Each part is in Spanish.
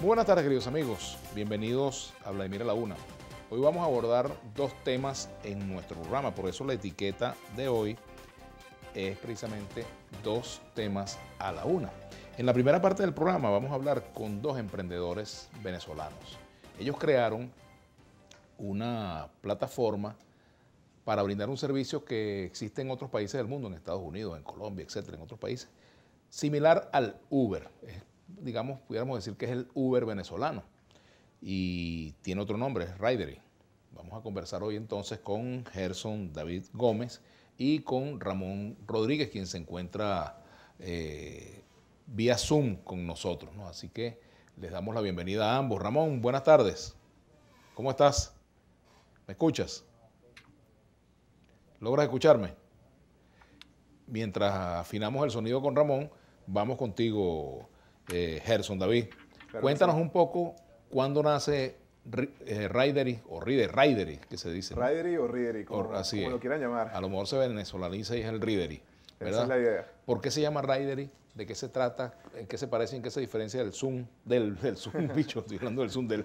buenas tardes, queridos amigos. Bienvenidos a Vladimir a la Una. Hoy vamos a abordar dos temas en nuestro programa, por eso la etiqueta de hoy es precisamente dos temas a la una. En la primera parte del programa vamos a hablar con dos emprendedores venezolanos. Ellos crearon una plataforma para brindar un servicio que existe en otros países del mundo, en Estados Unidos, en Colombia, etcétera, en otros países, similar al Uber. Es digamos, pudiéramos decir que es el Uber venezolano y tiene otro nombre, es Ridery. Vamos a conversar hoy entonces con Gerson David Gómez y con Ramón Rodríguez, quien se encuentra eh, vía Zoom con nosotros. Así que les damos la bienvenida a ambos. Ramón, buenas tardes. ¿Cómo estás? ¿Me escuchas? ¿Logras escucharme? Mientras afinamos el sonido con Ramón, vamos contigo, eh, Gerson David. Cuéntanos un poco cuándo nace eh, o River, Ridery que se dice. Ridery o Rideri, como, como lo quieran llamar. A lo mejor se venezolaniza y es el Rideri. ¿verdad? Esa es la idea. ¿Por qué se llama Ridery? ¿De qué se trata? ¿En qué se parece? ¿En qué se diferencia del Zoom? Del, Zoom, bicho, estoy hablando del Zoom, del,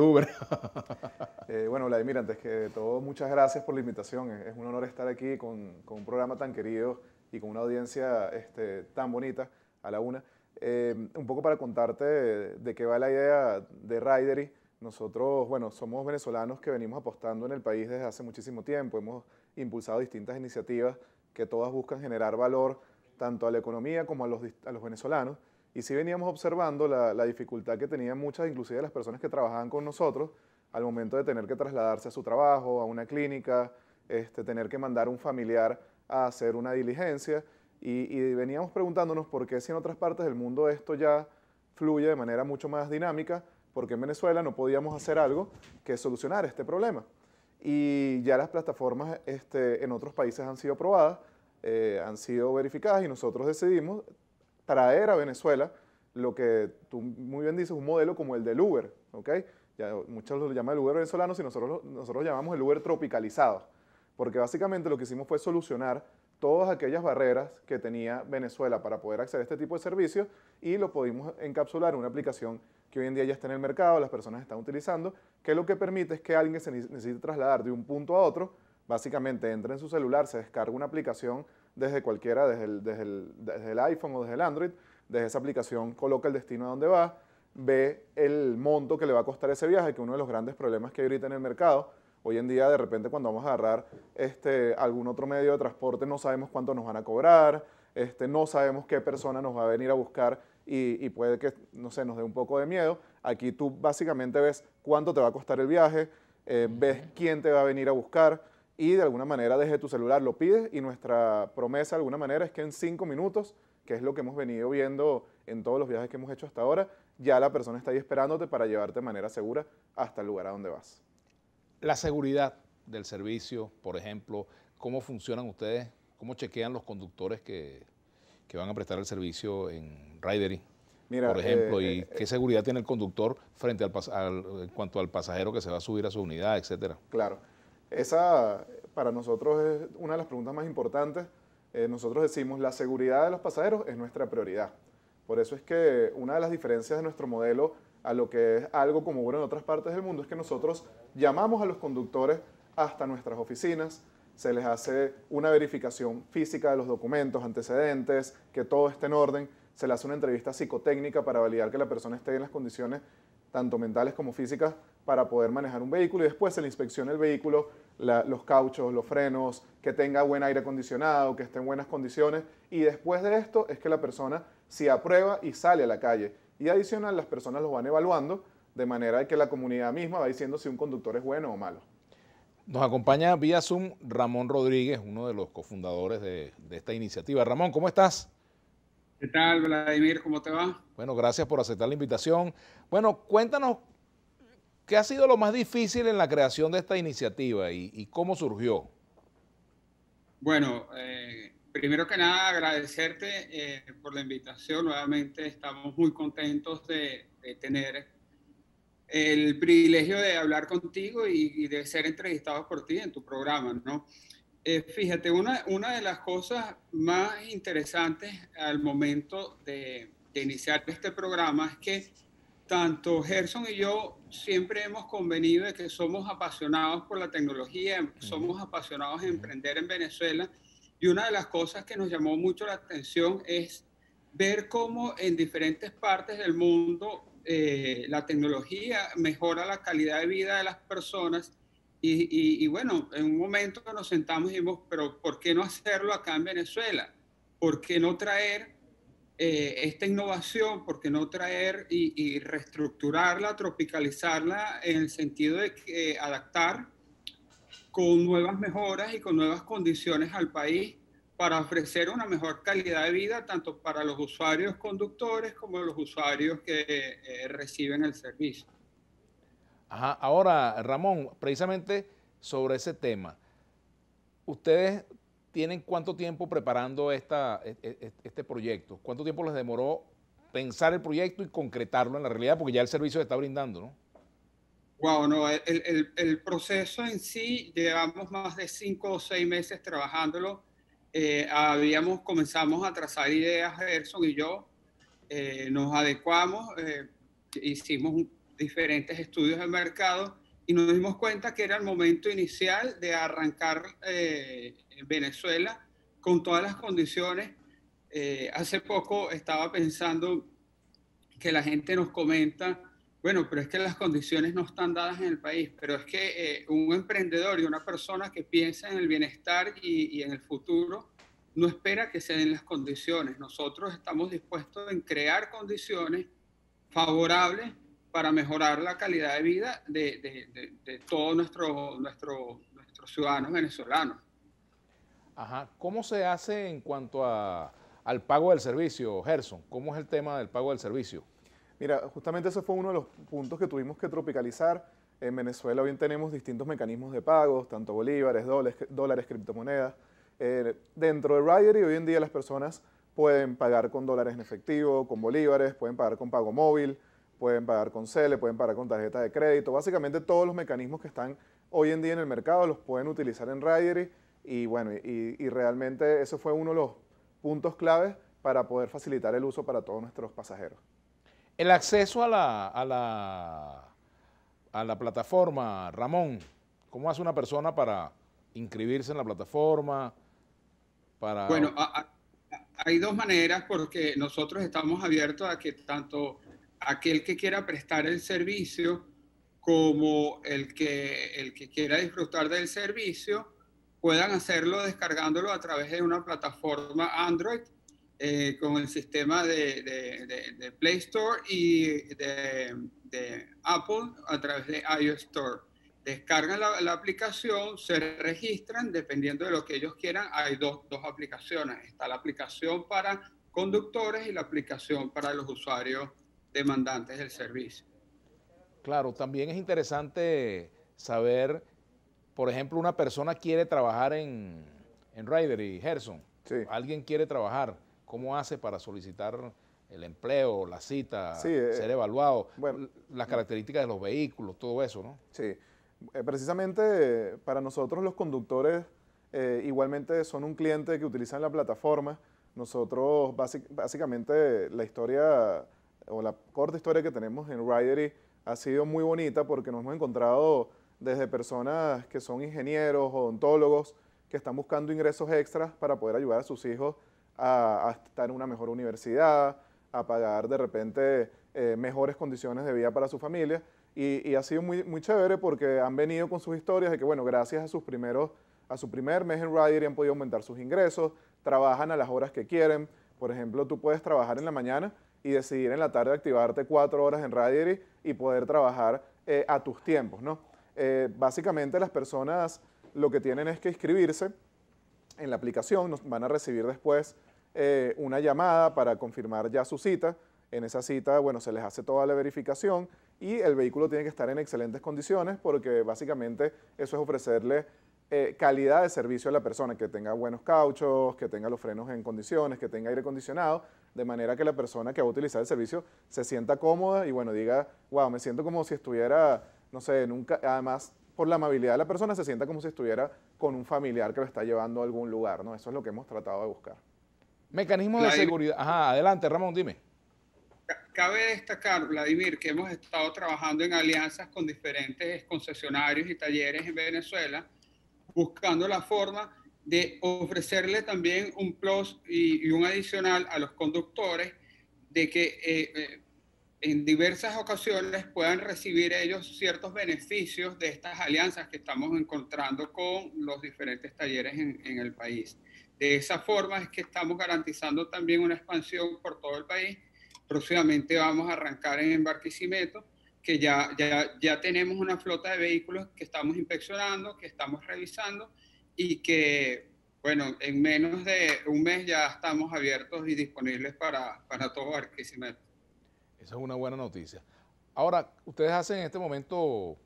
Uber. Eh, bueno, Vladimir, antes que todo, muchas gracias por la invitación. Es un honor estar aquí con, un programa tan querido y con una audiencia este, tan bonita a la una. Eh, un poco para contarte de, qué va la idea de Ridery. Nosotros, bueno, somos venezolanos que venimos apostando en el país desde hace muchísimo tiempo. Hemos impulsado distintas iniciativas que todas buscan generar valor tanto a la economía como a los, venezolanos. Y si veníamos observando la, dificultad que tenían muchas, inclusive las personas que trabajaban con nosotros, al momento de tener que trasladarse a su trabajo, a una clínica, este, tener que mandar un familiar a hacer una diligencia y, veníamos preguntándonos por qué si en otras partes del mundo esto ya fluye de manera mucho más dinámica, porque en Venezuela no podíamos hacer algo que solucionar este problema. Y ya las plataformas este, en otros países han sido probadas, eh, han sido verificadas y nosotros decidimos traer a Venezuela lo que tú muy bien dices, un modelo como el del Uber, ¿ok? Ya, muchos lo llaman el Uber venezolano, si nosotros, nosotros lo llamamos el Uber tropicalizado, porque básicamente lo que hicimos fue solucionar todas aquellas barreras que tenía Venezuela para poder acceder a este tipo de servicios y lo pudimos encapsular en una aplicación que hoy en día ya está en el mercado, las personas están utilizando, que lo que permite es que alguien se necesite trasladar de un punto a otro, básicamente entra en su celular, se descarga una aplicación desde cualquiera, desde el, desde el, iPhone o desde el Android, desde esa aplicación coloca el destino a donde va, ve el monto que le va a costar ese viaje, que uno de los grandes problemas que hay ahorita en el mercado Hoy en día, de repente, cuando vamos a agarrar este, algún otro medio de transporte, no sabemos cuánto nos van a cobrar, este, no sabemos qué persona nos va a venir a buscar y, puede que, no sé, nos dé un poco de miedo. Aquí tú básicamente ves cuánto te va a costar el viaje, eh, ves quién te va a venir a buscar y de alguna manera desde tu celular lo pides y nuestra promesa de alguna manera es que en cinco minutos, que es lo que hemos venido viendo en todos los viajes que hemos hecho hasta ahora, ya la persona está ahí esperándote para llevarte de manera segura hasta el lugar a donde vas. La seguridad del servicio, por ejemplo, ¿cómo funcionan ustedes? ¿Cómo chequean los conductores que, van a prestar el servicio en Ridery. por ejemplo, eh, y eh, qué seguridad tiene el conductor frente al, en cuanto al pasajero que se va a subir a su unidad, etcétera. Claro, esa para nosotros es una de las preguntas más importantes. Eh, nosotros decimos la seguridad de los pasajeros es nuestra prioridad. Por eso es que una de las diferencias de nuestro modelo a lo que es algo como común en otras partes del mundo, es que nosotros llamamos a los conductores hasta nuestras oficinas, se les hace una verificación física de los documentos, antecedentes, que todo esté en orden, se les hace una entrevista psicotécnica para validar que la persona esté en las condiciones tanto mentales como físicas para poder manejar un vehículo y después se le inspecciona el vehículo, los cauchos, los frenos, que tenga buen aire acondicionado, que esté en buenas condiciones y después de esto es que la persona se aprueba y sale a la calle y adicional, las personas los van evaluando de manera que la comunidad misma va diciendo si un conductor es bueno o malo. Nos acompaña vía Zoom Ramón Rodríguez, uno de los cofundadores de, esta iniciativa. Ramón, ¿cómo estás? ¿Qué tal, Vladimir? ¿Cómo te va? Bueno, gracias por aceptar la invitación. Bueno, cuéntanos qué ha sido lo más difícil en la creación de esta iniciativa y, y cómo surgió. Bueno, eh, primero que nada, agradecerte eh, por la invitación. Nuevamente estamos muy contentos de, tener el privilegio de hablar contigo y, de ser entrevistados por ti en tu programa, ¿no? Eh, fíjate, una, una de las cosas más interesantes al momento de, iniciar este programa es que tanto Gerson y yo siempre hemos convenido de que somos apasionados por la tecnología, somos apasionados en emprender en Venezuela y una de las cosas que nos llamó mucho la atención es ver cómo en diferentes partes del mundo eh, la tecnología mejora la calidad de vida de las personas. Y, bueno, en un momento nos sentamos y dijimos, pero ¿por qué no hacerlo acá en Venezuela? ¿Por qué no traer eh, esta innovación? ¿Por qué no traer y, reestructurarla, tropicalizarla en el sentido de que, adaptar con nuevas mejoras y con nuevas condiciones al país para ofrecer una mejor calidad de vida tanto para los usuarios conductores como los usuarios que eh, reciben el servicio. Ahora, Ramón, precisamente sobre ese tema, ¿ustedes tienen cuánto tiempo preparando e, e, este proyecto? ¿Cuánto tiempo les demoró pensar el proyecto y concretarlo en la realidad? Porque ya el servicio se está brindando, ¿no? no, el, el, proceso en sí, llevamos más de cinco o seis meses trabajándolo. Eh, habíamos, comenzamos a trazar ideas, Gerson y yo, eh, nos adecuamos, eh, hicimos diferentes estudios de mercado y nos dimos cuenta que era el momento inicial de arrancar en Venezuela con todas las condiciones. hace poco estaba pensando que la gente nos comenta bueno, pero es que las condiciones no están dadas en el país, pero es que eh, un emprendedor y una persona que piensa en el bienestar y, en el futuro no espera que se den las condiciones. Nosotros estamos dispuestos en crear condiciones favorables para mejorar la calidad de vida de, todos nuestros ciudadanos venezolanos. Ajá. ¿Cómo se hace en cuanto a, al pago del servicio, Gerson? ¿Cómo es el tema del pago del servicio? Mira, justamente ese fue uno de los puntos que tuvimos que tropicalizar. En Venezuela hoy tenemos distintos mecanismos de pagos, tanto bolívares, dólares, criptomonedas. Eh, dentro de y hoy en día las personas pueden pagar con dólares en efectivo, con bolívares, pueden pagar con pago móvil, pueden pagar con CELE, pueden pagar con tarjeta de crédito. Básicamente todos los mecanismos que están hoy en día en el mercado los pueden utilizar en Rider y bueno, y, realmente ese fue uno de los puntos claves para poder facilitar el uso para todos nuestros pasajeros. El acceso a la, la, a la plataforma, Ramón, ¿cómo hace una persona para inscribirse en la plataforma? Para... Bueno, hay dos maneras porque nosotros estamos abiertos a que tanto aquel que quiera prestar el servicio como el que, el que quiera disfrutar del servicio puedan hacerlo descargándolo a través de una plataforma Android eh, con el sistema de, de, Play Store y de, Apple a través de iOS Store. Descargan la, aplicación, se registran, dependiendo de lo que ellos quieran, hay dos, dos aplicaciones. Está la aplicación para conductores y la aplicación para los usuarios demandantes del servicio. Claro, también es interesante saber, por ejemplo, una persona quiere trabajar en, en Rider y Gerson. Alguien quiere trabajar. ¿Cómo hace para solicitar el empleo, la cita, ser eh, evaluado, las características de los vehículos, todo eso, ¿no? Sí, eh, precisamente eh, para nosotros los conductores igualmente son un cliente que utilizan la plataforma. Nosotros básicamente la historia o la corta historia que tenemos en Ridery ha sido muy bonita porque nos hemos encontrado desde personas que son ingenieros, odontólogos, que están buscando ingresos extras para poder ayudar a sus hijos a, estar en una mejor universidad, a pagar de repente eh, mejores condiciones de vida para su familia. Y, ha sido muy, muy chévere porque han venido con sus historias de que, bueno, gracias a sus primeros, a su primer mes en Rider han podido aumentar sus ingresos, trabajan a las horas que quieren. Por ejemplo, tú puedes trabajar en la mañana y decidir en la tarde activarte cuatro horas en Rider y poder trabajar eh, a tus tiempos, ¿no? Eh, básicamente las personas lo que tienen es que inscribirse en la aplicación, nos van a recibir después eh, una llamada para confirmar ya su cita. En esa cita, bueno, se les hace toda la verificación y el vehículo tiene que estar en excelentes condiciones porque básicamente eso es ofrecerle eh, calidad de servicio a la persona, que tenga buenos cauchos, que tenga los frenos en condiciones, que tenga aire acondicionado, de manera que la persona que va a utilizar el servicio se sienta cómoda y bueno, diga, wow, me siento como si estuviera, no sé, nunca, además por la amabilidad de la persona, se sienta como si estuviera con un familiar que lo está llevando a algún lugar, ¿no? Eso es lo que hemos tratado de buscar. Mecanismo de seguridad. adelante, Ramón, dime. Cabe destacar, Vladimir, que hemos estado trabajando en alianzas con diferentes concesionarios y talleres en Venezuela, buscando la forma de ofrecerle también un plus y, un adicional a los conductores de que eh, eh, en diversas ocasiones puedan recibir ellos ciertos beneficios de estas alianzas que estamos encontrando con los diferentes talleres en, el país. De esa forma es que estamos garantizando también una expansión por todo el país. Próximamente vamos a arrancar en Barquisimeto, que ya, ya, ya tenemos una flota de vehículos que estamos inspeccionando, que estamos revisando y que, bueno, en menos de un mes ya estamos abiertos y disponibles para, para todo Barquisimeto. Esa es una buena noticia. Ahora, ustedes hacen en este momento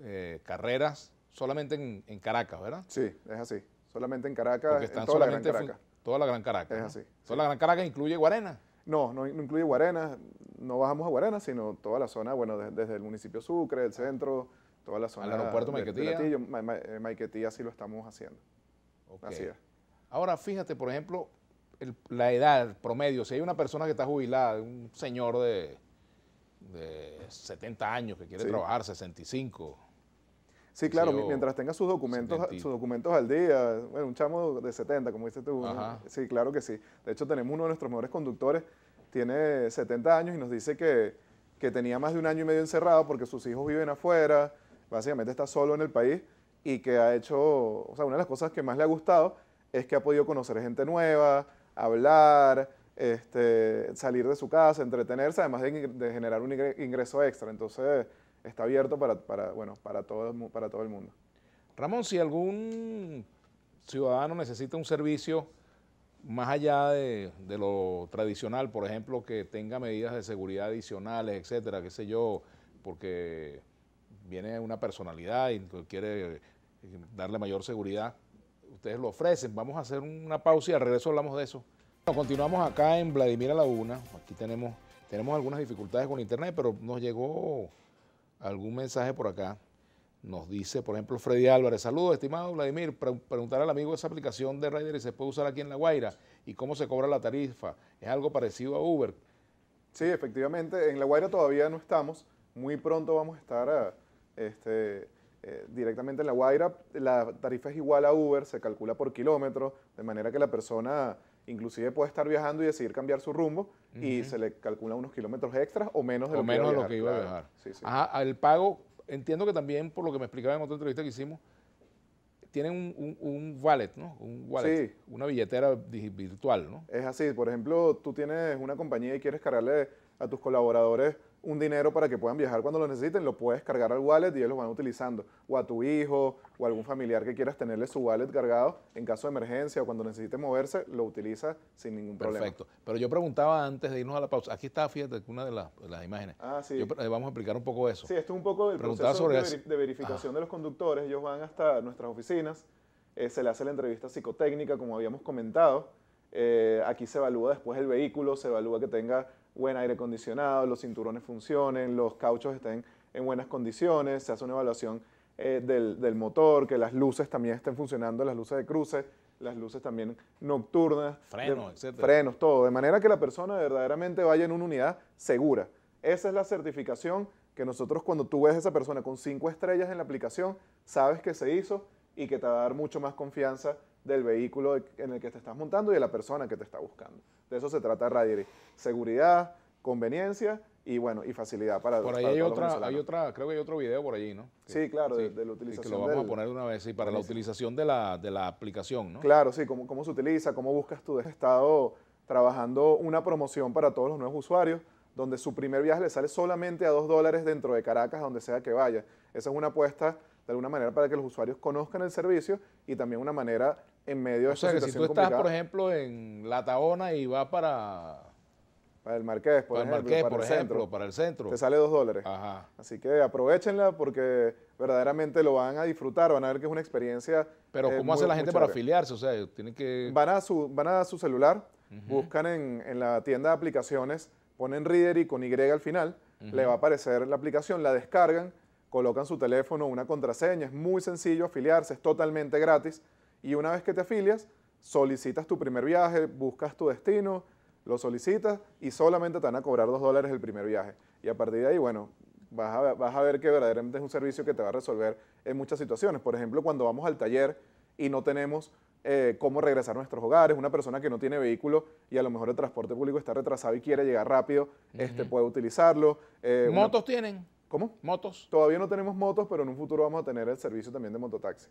eh, carreras solamente en, Caracas, ¿verdad? Sí, es así. Solamente en Caracas, Porque están en toda solamente la Gran Caracas. Toda la Gran Caracas. Es así. la Gran Caracas incluye Guarena. No, no, incluye Guarena, no bajamos a Guarena, sino toda la zona, bueno, desde el municipio Sucre, el centro, toda la zona. Al aeropuerto Maiquetía. De, eh, sí lo estamos haciendo. Así es. Ahora, fíjate, por ejemplo, la edad promedio, si hay una persona que está jubilada, un señor de, de 70 años que quiere trabajar, 65. Sí, claro, mientras tenga sus documentos, sus documentos al día, bueno, un chamo de 70, como dices tú. Sí, claro que sí. De hecho, tenemos uno de nuestros mejores conductores, tiene 70 años y nos dice que, que tenía más de un año y medio encerrado porque sus hijos viven afuera, básicamente está solo en el país y que ha hecho, o sea, una de las cosas que más le ha gustado es que ha podido conocer gente nueva, hablar, este, salir de su casa, entretenerse, además de, generar un ingreso extra. Entonces, está abierto para, bueno, para, todo, para todo el mundo. Ramón, si algún ciudadano necesita un servicio más allá de, de lo tradicional, por ejemplo, que tenga medidas de seguridad adicionales, etcétera, qué sé yo, porque viene una personalidad y quiere darle mayor seguridad, ustedes lo ofrecen. Vamos a hacer una pausa y al regreso hablamos de eso. continuamos acá en Vladimir a la Aquí tenemos, tenemos algunas dificultades con internet, pero nos llegó algún mensaje por acá. Nos dice, por ejemplo, Freddy Álvarez, saludos, estimado Vladimir, preguntar al amigo esa aplicación de Rider y se puede usar aquí en La Guaira y cómo se cobra la tarifa. Es algo parecido a Uber. Sí, efectivamente, en La Guaira todavía no estamos. Muy pronto vamos a estar a, ah, este, eh, directamente en La Guaira, la tarifa es igual a Uber, se calcula por kilómetro, de manera que la persona inclusive puede estar viajando y decidir cambiar su rumbo y se le calcula unos kilómetros extras o menos de lo, que iba a viajar, lo que iba a viajar. Ajá, el pago, entiendo que también, por lo que me explicaba en otra entrevista que hicimos, tienen un, un, wallet, ¿no? Un wallet, sí. una billetera virtual, ¿no? Es así, por ejemplo, tú tienes una compañía y quieres cargarle a tus colaboradores un dinero para que puedan viajar cuando lo necesiten, lo puedes cargar al wallet y ellos lo van utilizando. O a tu hijo o a algún familiar que quieras tenerle su wallet cargado en caso de emergencia o cuando necesite moverse, lo utiliza sin ningún problema. Perfecto. Pero yo preguntaba antes de irnos a la pausa. Aquí está, fíjate, una de, las, las imágenes. Ah, sí. Eh, vamos a explicar un poco eso. Sí, esto es un poco el proceso de, verificación de los conductores. Ellos van hasta nuestras oficinas, eh, se le hace la entrevista psicotécnica, como habíamos comentado. Eh, aquí se evalúa después el vehículo, se evalúa que tenga buen aire acondicionado, los cinturones funcionen, los cauchos estén en buenas condiciones, se hace una evaluación eh, del, motor, que las luces también estén funcionando, las luces de cruce, las luces también nocturnas. Frenos, etc. Frenos, todo. De manera que la persona verdaderamente vaya en una unidad segura. Esa es la certificación que nosotros cuando tú ves a esa persona con cinco estrellas en la aplicación, sabes que se hizo y que te va a dar mucho más confianza del vehículo en el que te estás montando y de la persona que te está buscando. De eso se trata Radiri. Seguridad, conveniencia y bueno, y facilidad para Por ahí hay, otra, hay otra, creo que hay otro video por allí, ¿no? sí, claro, de, la utilización. que lo vamos a poner una vez, y para la utilización de la, aplicación, ¿no? Claro, sí, cómo, cómo se utiliza, cómo buscas tú. tu estado trabajando una promoción para todos los nuevos usuarios, donde su primer viaje le sale solamente a dos dólares dentro de Caracas, donde sea que vaya. Esa es una apuesta de alguna manera para que los usuarios conozcan el servicio y también una manera en medio de o sea, que si tú estás, por ejemplo, en La Taona y vas para... Para el Marqués, por ejemplo. El para por el ejemplo, centro, para el centro. Te sale dos dólares. Ajá. Así que aprovechenla porque verdaderamente lo van a disfrutar, van a ver que es una experiencia... Pero eh, ¿cómo hace la gente para afiliarse? O sea, tienen que... Van a su, van a su celular, buscan en, la tienda de aplicaciones, ponen Reader y con Y al final, le va a aparecer la aplicación, la descargan, colocan su teléfono, una contraseña, es muy sencillo afiliarse, es totalmente gratis. Y una vez que te afilias, solicitas tu primer viaje, buscas tu destino, lo solicitas y solamente te van a cobrar dos dólares el primer viaje. Y a partir de ahí, bueno, vas a, vas a ver que verdaderamente es un servicio que te va a resolver en muchas situaciones. Por ejemplo, cuando vamos al taller y no tenemos eh, cómo regresar a nuestros hogares, una persona que no tiene vehículo y a lo mejor el transporte público está retrasado y quiere llegar rápido, este, puede utilizarlo. Eh, ¿Motos tienen? ¿Cómo? ¿Motos? Todavía no tenemos motos, pero en un futuro vamos a tener el servicio también de mototaxi.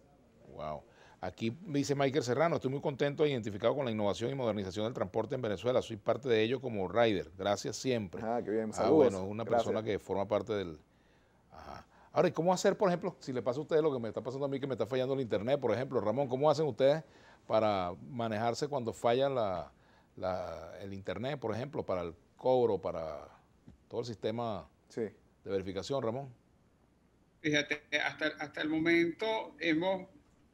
Wow. Aquí dice Michael Serrano, estoy muy contento e identificado con la innovación y modernización del transporte en Venezuela. Soy parte de ello como rider. Gracias siempre. Ah, qué bien. Ah, bueno, una persona que forma parte del... Ajá. Ahora, ¿y cómo hacer, por ejemplo, si le pasa a ustedes lo que me está pasando a mí, que me está fallando el internet, por ejemplo, Ramón, ¿cómo hacen ustedes para manejarse cuando falla el internet, por ejemplo, para el cobro, para todo el sistema de verificación, Ramón? Fíjate, hasta, hasta el momento hemos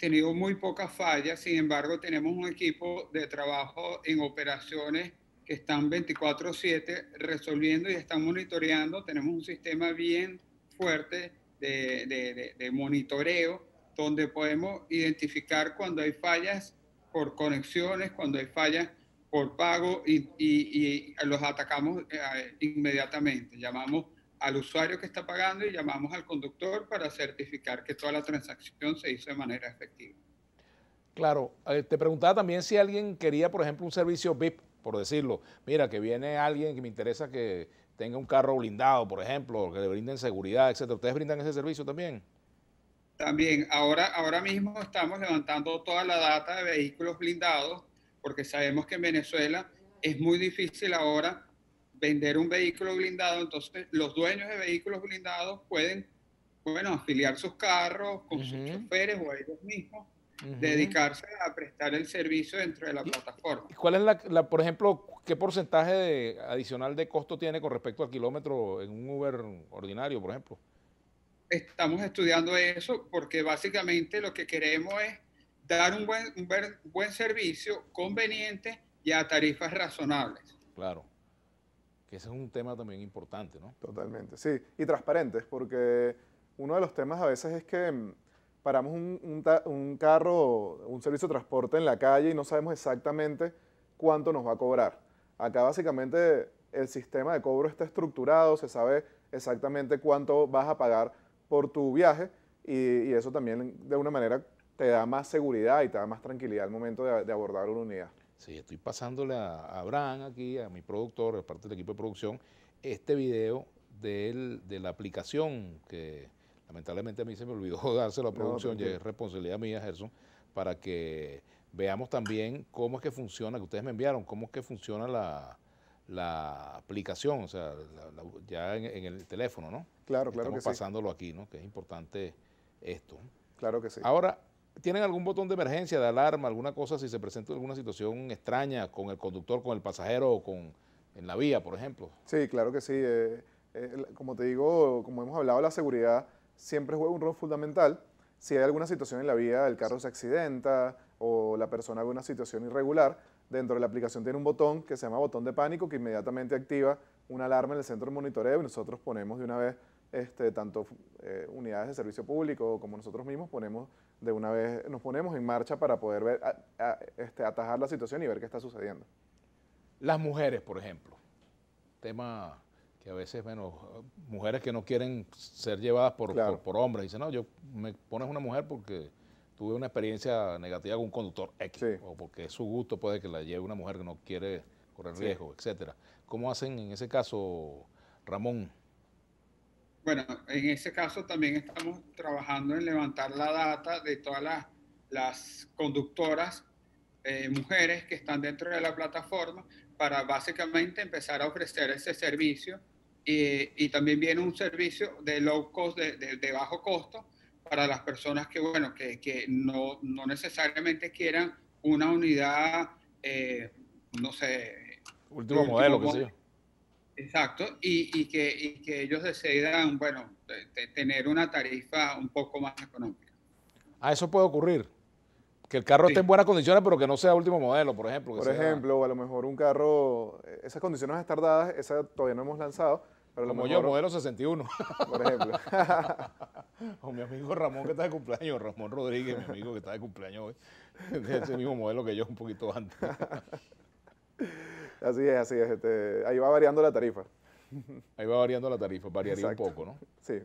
tenido muy pocas fallas, sin embargo tenemos un equipo de trabajo en operaciones que están 24/7 resolviendo y están monitoreando, tenemos un sistema bien fuerte de, de, monitoreo donde podemos identificar cuando hay fallas por conexiones, cuando hay fallas por pago y, y, y los atacamos eh, inmediatamente. Llamamos al usuario que está pagando y llamamos al conductor para certificar que toda la transacción se hizo de manera efectiva. Claro, eh, te preguntaba también si alguien quería, por ejemplo, un servicio VIP, por decirlo. Mira, que viene alguien que me interesa que tenga un carro blindado, por ejemplo, que le brinden seguridad, etcétera. ¿Ustedes brindan ese servicio también? También, ahora, ahora mismo estamos levantando toda la data de vehículos blindados, porque sabemos que en Venezuela es muy difícil ahora vender un vehículo blindado, entonces los dueños de vehículos blindados pueden, bueno, afiliar sus carros con sus choferes o ellos mismos, dedicarse a prestar el servicio dentro de la plataforma. ¿Y cuál es la, por ejemplo, qué porcentaje de, adicional de costo tiene con respecto al kilómetro en un Uber ordinario, por ejemplo? Estamos estudiando eso porque básicamente lo que queremos es dar un buen, buen, buen servicio conveniente y a tarifas razonables. Claro que es un tema también importante, ¿no? Totalmente, sí, y transparentes, porque uno de los temas a veces es que mm, paramos un, carro, un servicio de transporte en la calle y no sabemos exactamente cuánto nos va a cobrar. Acá básicamente el sistema de cobro está estructurado, se sabe exactamente cuánto vas a pagar por tu viaje y, eso también de una manera te da más seguridad y te da más tranquilidad al momento de abordar una unidad. Sí, estoy pasándole a, Abraham aquí, a mi productor, a parte del equipo de producción, este video de, la aplicación que lamentablemente a mí se me olvidó darse la producción, ya es responsabilidad mía, Gerson, para que veamos también cómo es que funciona, que ustedes me enviaron, cómo es que funciona la, aplicación, o sea, ya en, el teléfono, ¿no? Claro, claro Estamos pasándolo aquí, ¿no? Que es importante esto. Claro que sí. Ahora, ¿Tienen algún botón de emergencia, de alarma, alguna cosa si se presenta alguna situación extraña con el conductor, con el pasajero o con, en la vía, por ejemplo? Sí, claro que sí. Eh, eh, como te digo, como hemos hablado, la seguridad siempre juega un rol fundamental. Si hay alguna situación en la vía, el carro se accidenta o la persona ve una situación irregular, dentro de la aplicación tiene un botón que se llama botón de pánico que inmediatamente activa una alarma en el centro de monitoreo y nosotros ponemos de una vez, este, tanto eh, unidades de servicio público como nosotros mismos ponemos de una vez nos ponemos en marcha para poder ver, este, atajar la situación y ver qué está sucediendo. Las mujeres, por ejemplo, tema que a veces, bueno, mujeres que no quieren ser llevadas por, por, hombres, dicen, no, yo me pones una mujer porque tuve una experiencia negativa con un conductor X, o porque es su gusto puede que la lleve una mujer que no quiere correr riesgo, etcétera. ¿Cómo hacen en ese caso, Ramón? Bueno, en ese caso también estamos trabajando en levantar la data de todas las, conductoras eh, mujeres que están dentro de la plataforma para básicamente empezar a ofrecer ese servicio. y, también viene un servicio de low cost, de, bajo costo, para las personas que, bueno, que, no, necesariamente quieran una unidad, eh, no sé... Último, último modelo, que sea Exacto, y, que, que, ellos decidan, bueno, tener una tarifa un poco más económica. Ah, eso puede ocurrir. Que el carro esté en buenas condiciones, pero que no sea último modelo, por ejemplo. por ejemplo, a lo mejor un carro, eh, esas condiciones están dadas, esa todavía no hemos lanzado, pero Como yo, modelo 61. Por ejemplo. o mi amigo Ramón que está de cumpleaños, Ramón Rodríguez, mi amigo que está de cumpleaños hoy. Es el mismo modelo que yo, un poquito antes. Así es, así es. Este, ahí va variando la tarifa. Ahí va variando la tarifa, variaría un poco, ¿no? Sí.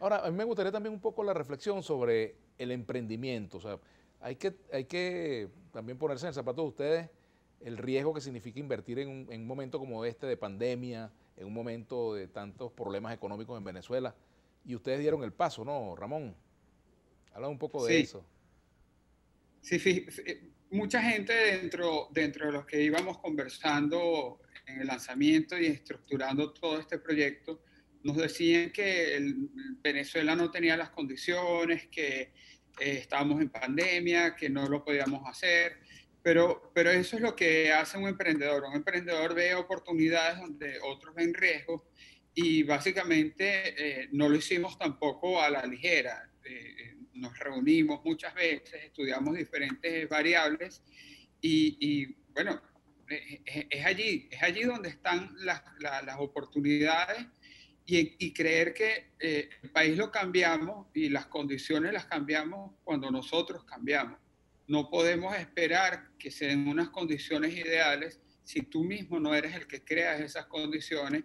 Ahora, a mí me gustaría también un poco la reflexión sobre el emprendimiento. O sea, hay que, hay que también ponerse en el zapato de ustedes el riesgo que significa invertir en un, momento como este de pandemia, en un momento de tantos problemas económicos en Venezuela. Y ustedes dieron el paso, ¿no, Ramón? Habla un poco de eso. sí. Sí, mucha gente dentro, dentro de los que íbamos conversando en el lanzamiento y estructurando todo este proyecto, nos decían que Venezuela no tenía las condiciones, que eh, estábamos en pandemia, que no lo podíamos hacer, pero, pero eso es lo que hace un emprendedor. Un emprendedor ve oportunidades donde otros ven riesgos y básicamente eh, no lo hicimos tampoco a la ligera. Eh, nos reunimos muchas veces, estudiamos diferentes variables y, y bueno, es, allí, es allí donde están las, las, oportunidades y, y, creer que eh, el país lo cambiamos y las condiciones las cambiamos cuando nosotros cambiamos. No podemos esperar que sean unas condiciones ideales si tú mismo no eres el que creas esas condiciones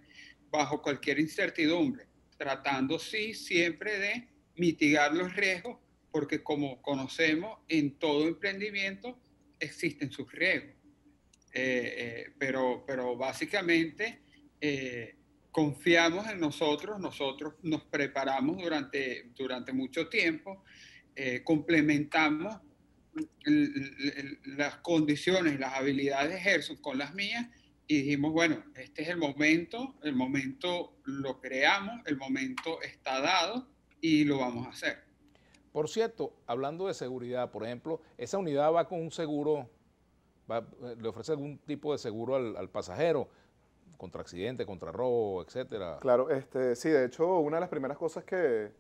bajo cualquier incertidumbre, tratando sí siempre de mitigar los riesgos, porque como conocemos, en todo emprendimiento existen sus riesgos. Eh, eh, pero, pero básicamente eh, confiamos en nosotros, nosotros nos preparamos durante, durante mucho tiempo, complementamos las condiciones, las habilidades de Gerson con las mías y dijimos, bueno, este es el momento, el momento lo creamos, el momento está dado y lo vamos a hacer. Por cierto, hablando de seguridad, por ejemplo, esa unidad va con un seguro, le ofrece algún tipo de seguro al, pasajero contra accidente, contra robo, etcétera. Claro, este, sí, de hecho, una de las primeras cosas que,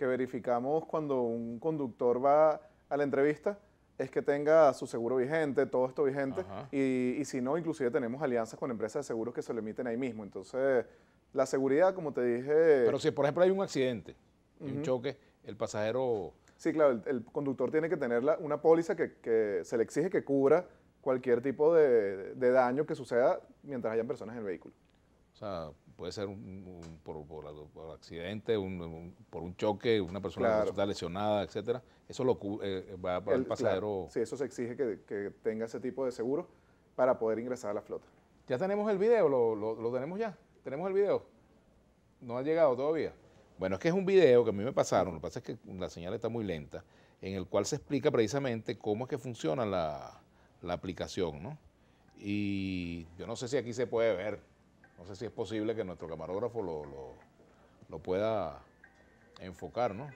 verificamos cuando un conductor va a la entrevista es que tenga su seguro vigente, todo esto vigente, y, y, si no, inclusive tenemos alianzas con empresas de seguros que se lo emiten ahí mismo. Entonces, la seguridad, como te dije... Pero si, por ejemplo, hay un accidente, un choque, el pasajero... Sí, claro, el, conductor tiene que tener una póliza que, se le exige que cubra cualquier tipo de, daño que suceda mientras hayan personas en el vehículo. O sea, puede ser un, por, accidente, por un choque, una persona que está lesionada, etcétera. Eso lo eh, va para el, pasajero. Sí, eso se exige que, tenga ese tipo de seguro para poder ingresar a la flota. Ya tenemos el video, lo tenemos ya. Tenemos el video. No ha llegado todavía. Bueno, es que es un video que a mí me pasaron, lo que pasa es que la señal está muy lenta, en el cual se explica precisamente cómo es que funciona la, aplicación, ¿no? Y yo no sé si aquí se puede ver, no sé si es posible que nuestro camarógrafo lo, pueda enfocar, ¿no?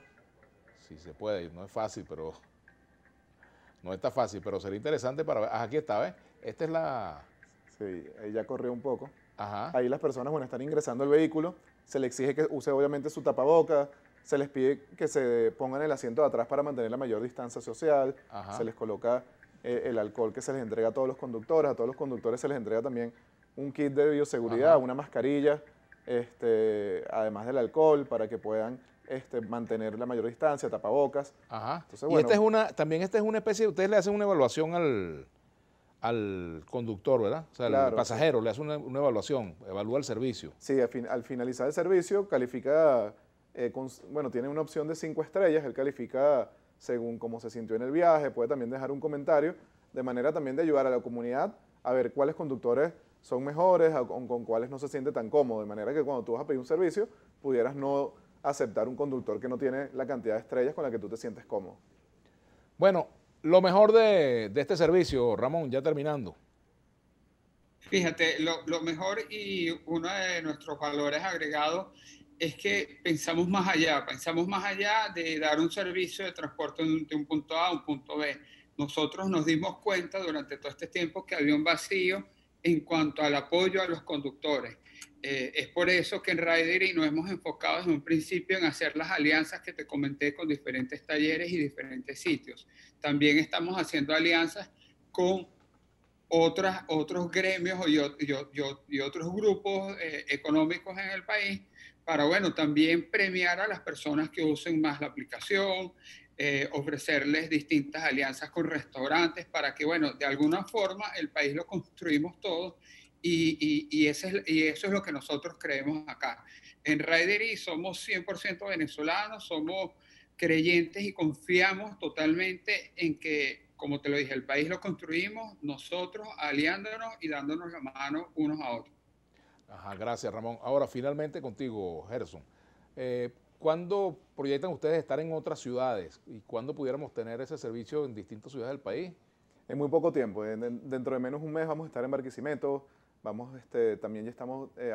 Si se puede, no es fácil, pero no está fácil, pero sería interesante para ver. Ah, aquí está, ¿ves? Esta es la... Sí, ahí ya corrió un poco. Ajá. Ahí las personas, bueno, están ingresando al vehículo se le exige que use obviamente su tapaboca, se les pide que se pongan el asiento de atrás para mantener la mayor distancia social, se les coloca eh, el alcohol que se les entrega a todos los conductores, a todos los conductores se les entrega también un kit de bioseguridad, una mascarilla, este, además del alcohol, para que puedan este, mantener la mayor distancia, tapabocas. Ajá. y es una, también esta es una especie, ustedes le hacen una evaluación al, al conductor, ¿verdad? O sea, al pasajero le hace una, evaluación, evalúa el servicio. Sí, al, finalizar el servicio califica, eh, bueno, tiene una opción de cinco estrellas, él califica según cómo se sintió en el viaje, puede también dejar un comentario, de manera también de ayudar a la comunidad a ver cuáles conductores son mejores, con cuáles no se siente tan cómodo, de manera que cuando tú vas a pedir un servicio pudieras no aceptar un conductor que no tiene la cantidad de estrellas con la que tú te sientes cómodo. Bueno, lo mejor de, este servicio, Ramón, ya terminando. Fíjate, lo, lo, mejor y uno de nuestros valores agregados es que pensamos más allá, pensamos más allá de dar un servicio de transporte de un punto A a un punto B. Nosotros nos dimos cuenta durante todo este tiempo que había un vacío en cuanto al apoyo a los conductores. Eh, es por eso que en Rider y nos hemos enfocado desde un principio en hacer las alianzas que te comenté con diferentes talleres y diferentes sitios. También estamos haciendo alianzas con otras, otros gremios y, otros grupos eh, económicos en el país para, bueno, también premiar a las personas que usen más la aplicación, eh, ofrecerles distintas alianzas con restaurantes para que, bueno, de alguna forma el país lo construimos todos y, ese es, eso es lo que nosotros creemos acá. En Ridery somos 100% venezolanos, somos creyentes y confiamos totalmente en que, como te lo dije, el país lo construimos nosotros aliándonos y dándonos la mano unos a otros. gracias Ramón. Ahora, finalmente contigo, Gerson. Eh, ¿Cuándo proyectan ustedes estar en otras ciudades y cuándo pudiéramos tener ese servicio en distintas ciudades del país? En muy poco tiempo. dentro de menos un mes vamos a estar en Barquisimeto, Vamos, este, también ya estamos eh,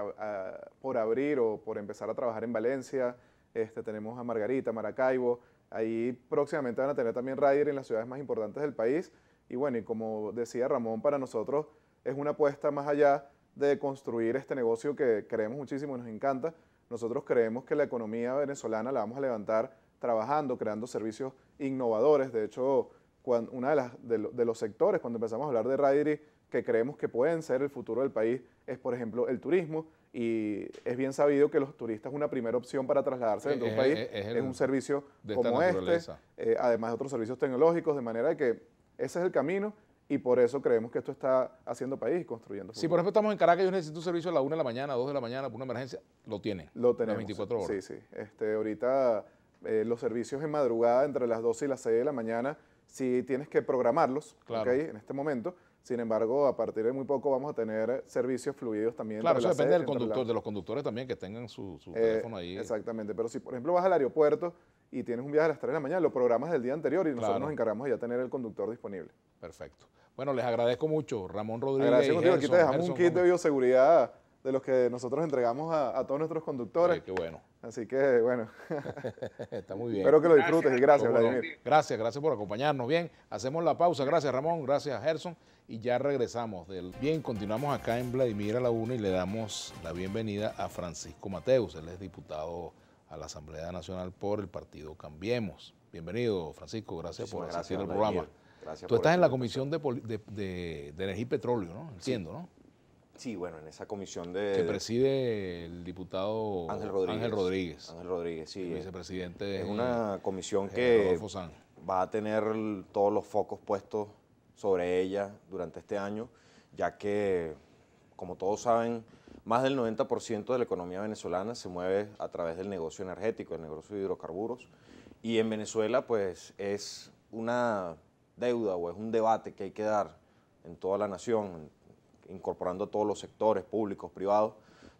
por abrir o por empezar a trabajar en Valencia. Este, tenemos a Margarita, Maracaibo. Ahí próximamente van a tener también Rider en las ciudades más importantes del país. Y bueno, y como decía Ramón, para nosotros es una apuesta más allá de construir este negocio que creemos muchísimo y nos encanta. Nosotros creemos que la economía venezolana la vamos a levantar trabajando, creando servicios innovadores. De hecho, cuando, una de, las, de, los sectores, cuando empezamos a hablar de Rider que creemos que pueden ser el futuro del país es, por ejemplo, el turismo. Y es bien sabido que los turistas, una primera opción para trasladarse dentro de un país es, un servicio como este, eh, además de otros servicios tecnológicos, de manera que ese es el camino y por eso creemos que esto está haciendo país y construyendo. Si, por ejemplo, estamos en Caracas y yo necesito un servicio a la 1 de la mañana, a 2 de la mañana, por una emergencia, lo tiene. Lo tenemos. 24 horas. Sí, sí. Este, ahorita eh, los servicios en madrugada entre las 12 y las 6 de la mañana, si tienes que programarlos en este momento sin embargo, a partir de muy poco vamos a tener servicios fluidos también. Claro, eso depende del conductor, de los conductores también que tengan su, eh, teléfono ahí. Exactamente, pero si por ejemplo vas al aeropuerto y tienes un viaje a las 3 de la mañana, lo programas del día anterior y nosotros nos encargamos de ya tener el conductor disponible. Perfecto. Bueno, les agradezco mucho, Ramón Rodríguez. Gracias, contigo. Aquí te dejamos un kit de bioseguridad de los que nosotros entregamos a, todos nuestros conductores. qué bueno. Así que bueno. Está muy bien. Espero que lo disfrutes gracias, y gracias, Vladimir. Gracias, gracias por acompañarnos. Bien, hacemos la pausa. Gracias, Ramón. Gracias, Gerson. Y ya regresamos. Del... Bien, continuamos acá en Vladimir a la Una y le damos la bienvenida a Francisco Mateus. Él es diputado a la Asamblea Nacional por el partido Cambiemos. Bienvenido, Francisco. Gracias por asistir al programa. Tú estás en la Comisión de, de, Energía y Petróleo, ¿no? Entiendo, ¿no? Sí, bueno, en esa comisión de... Que preside el diputado Ángel Rodríguez. Ángel Rodríguez, Rodríguez sí. El eh. presidente. Es una comisión que va a tener todos los focos puestos sobre ella durante este año, ya que, como todos saben, más del 90% de la economía venezolana se mueve a través del negocio energético, el negocio de hidrocarburos, y en Venezuela pues es una deuda o es un debate que hay que dar en toda la nación, incorporando todos los sectores, públicos, privados,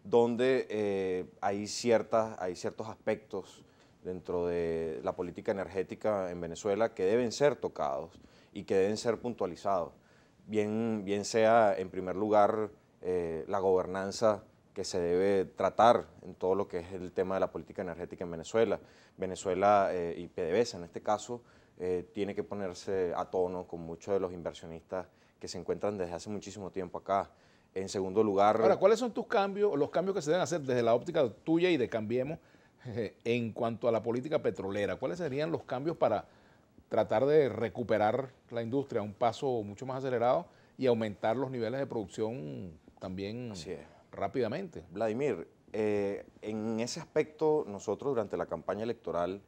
donde eh, hay, ciertas, hay ciertos aspectos dentro de la política energética en Venezuela que deben ser tocados y que deben ser puntualizados, bien, bien sea en primer lugar eh, la gobernanza que se debe tratar en todo lo que es el tema de la política energética en Venezuela. Venezuela eh, y PDVSA en este caso tiene que ponerse a tono con muchos de los inversionistas que se encuentran desde hace muchísimo tiempo acá. En segundo lugar... Ahora, ¿cuáles son tus cambios, los cambios que se deben hacer desde la óptica tuya y de Cambiemos eh, en cuanto a la política petrolera? ¿Cuáles serían los cambios para tratar de recuperar la industria a un paso mucho más acelerado y aumentar los niveles de producción también rápidamente? Vladimir, eh, en ese aspecto nosotros durante la campaña electoral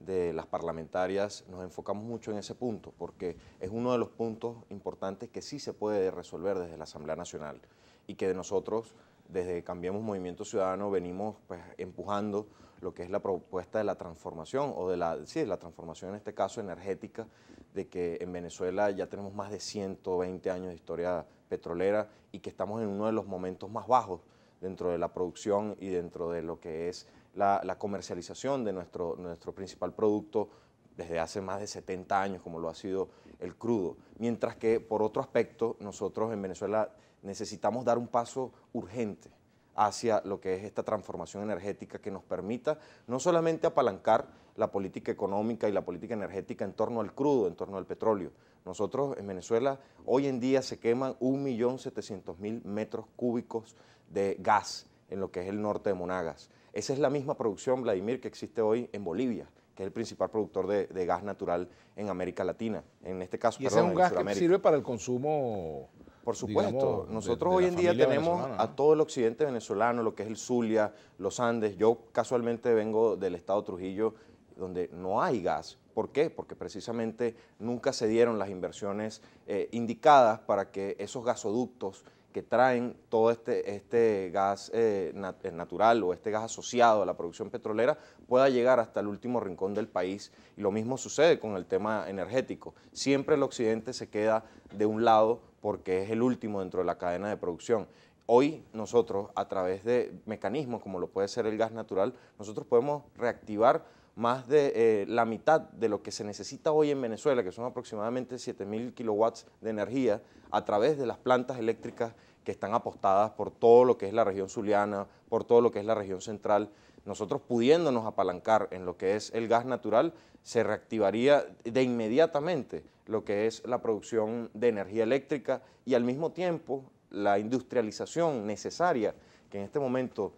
de las parlamentarias nos enfocamos mucho en ese punto, porque es uno de los puntos importantes que sí se puede resolver desde la Asamblea Nacional y que de nosotros, desde Cambiemos Movimiento Ciudadano, venimos pues, empujando lo que es la propuesta de la transformación, o de la, sí, de la transformación en este caso energética, de que en Venezuela ya tenemos más de 120 años de historia petrolera y que estamos en uno de los momentos más bajos dentro de la producción y dentro de lo que es la, comercialización de nuestro, nuestro principal producto desde hace más de 70 años, como lo ha sido el crudo. Mientras que, por otro aspecto, nosotros en Venezuela necesitamos dar un paso urgente hacia lo que es esta transformación energética que nos permita no solamente apalancar la política económica y la política energética en torno al crudo, en torno al petróleo. Nosotros en Venezuela hoy en día se queman 1.700.000 metros cúbicos de gas en lo que es el norte de Monagas. Esa es la misma producción, Vladimir, que existe hoy en Bolivia, que es el principal productor de, gas natural en América Latina, en este caso, ¿Y ese es un gas que sirve para el consumo... Por supuesto, nosotros hoy en día tenemos a todo el occidente venezolano, lo que es el Zulia, los Andes. Yo casualmente vengo del estado Trujillo, donde no hay gas. ¿Por qué? Porque precisamente nunca se dieron las inversiones eh, indicadas para que esos gasoductos que traen todo este, este gas eh, eh, natural o este gas asociado a la producción petrolera pueda llegar hasta el último rincón del país. Y lo mismo sucede con el tema energético. Siempre el occidente se queda de un lado porque es el último dentro de la cadena de producción. Hoy nosotros, a través de mecanismos como lo puede ser el gas natural, nosotros podemos reactivar más de eh, la mitad de lo que se necesita hoy en Venezuela, que son aproximadamente 7.000 kilowatts de energía, a través de las plantas eléctricas que están apostadas por todo lo que es la región zuliana, por todo lo que es la región central. Nosotros pudiéndonos apalancar en lo que es el gas natural, se reactivaría de inmediatamente lo que es la producción de energía eléctrica y al mismo tiempo la industrialización necesaria que en este momento